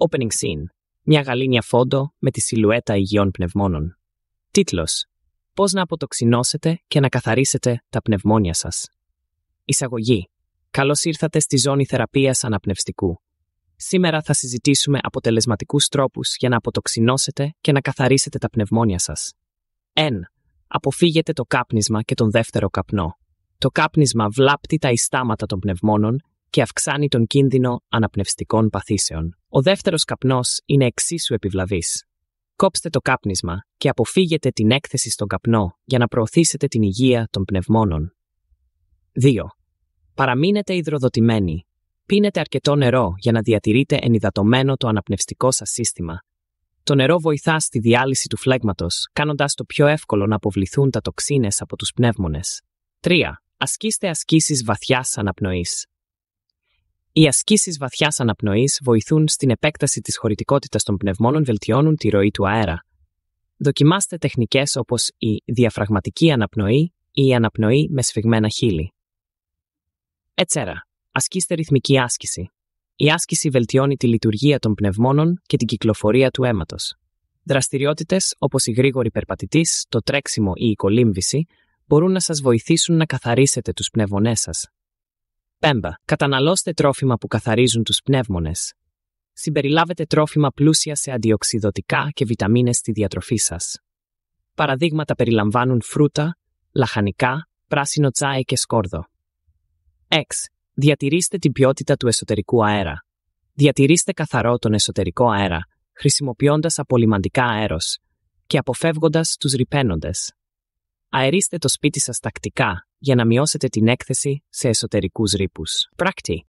Opening scene. Μια γαλήνια φόντο με τη σιλουέτα υγιών πνευμόνων. Τίτλος. Πώς να αποτοξινώσετε και να καθαρίσετε τα πνευμόνια σας. Εισαγωγή. Καλώς ήρθατε στη ζώνη θεραπείας αναπνευστικού. Σήμερα θα συζητήσουμε αποτελεσματικούς τρόπους για να αποτοξινώσετε και να καθαρίσετε τα πνευμόνια σας. 1. Αποφύγετε το κάπνισμα και τον δεύτερο καπνό. Το κάπνισμα βλάπτει τα ιστάματα των πνευμόνων και αυξάνει τον κίνδυνο αναπνευστικών παθήσεων. Ο δεύτερος καπνός είναι εξίσου επιβλαβής. Κόψτε το κάπνισμα και αποφύγετε την έκθεση στον καπνό για να προωθήσετε την υγεία των πνευμόνων. 2. Παραμείνετε υδροδοτημένοι. Πίνετε αρκετό νερό για να διατηρείτε ενυδατωμένο το αναπνευστικό σας σύστημα. Το νερό βοηθά στη διάλυση του φλέγματος κάνοντα το πιο εύκολο να αποβληθούν τα τοξίνες από τους πνεύμονες. 3. Ασκήστε ασκήσεις βαθιάς αναπνοής. Οι ασκήσεις βαθιάς αναπνοής βοηθούν στην επέκταση της χωρητικότητας των πνευμόνων, βελτιώνουν τη ροή του αέρα. Δοκιμάστε τεχνικές όπως η διαφραγματική αναπνοή ή η αναπνοή με σφιγμένα χείλη. Ετσέρα. Ασκήστε ρυθμική άσκηση. Η άσκηση βελτιώνει τη λειτουργία των πνευμόνων και την κυκλοφορία του αίματος. Δραστηριότητες όπως η γρήγορη περπατητής, το τρέξιμο ή η κολύμβηση μπορούν να σας βοηθήσουν να καθαρίσετε τους πνευμονές σας. Πέμπα, καταναλώστε τρόφιμα που καθαρίζουν τους πνεύμονες. Συμπεριλάβετε τρόφιμα πλούσια σε αντιοξειδωτικά και βιταμίνες στη διατροφή σας. Παραδείγματα περιλαμβάνουν φρούτα, λαχανικά, πράσινο τσάι και σκόρδο. 6. Διατηρήστε την ποιότητα του εσωτερικού αέρα. Διατηρήστε καθαρό τον εσωτερικό αέρα, χρησιμοποιώντας απολυμαντικά αέρος και αποφεύγοντας τους ρηπαίνοντες. Αερίστε το σπίτι σας τακτικά για να μειώσετε την έκθεση σε εσωτερικούς ρήπους. Πράκτη.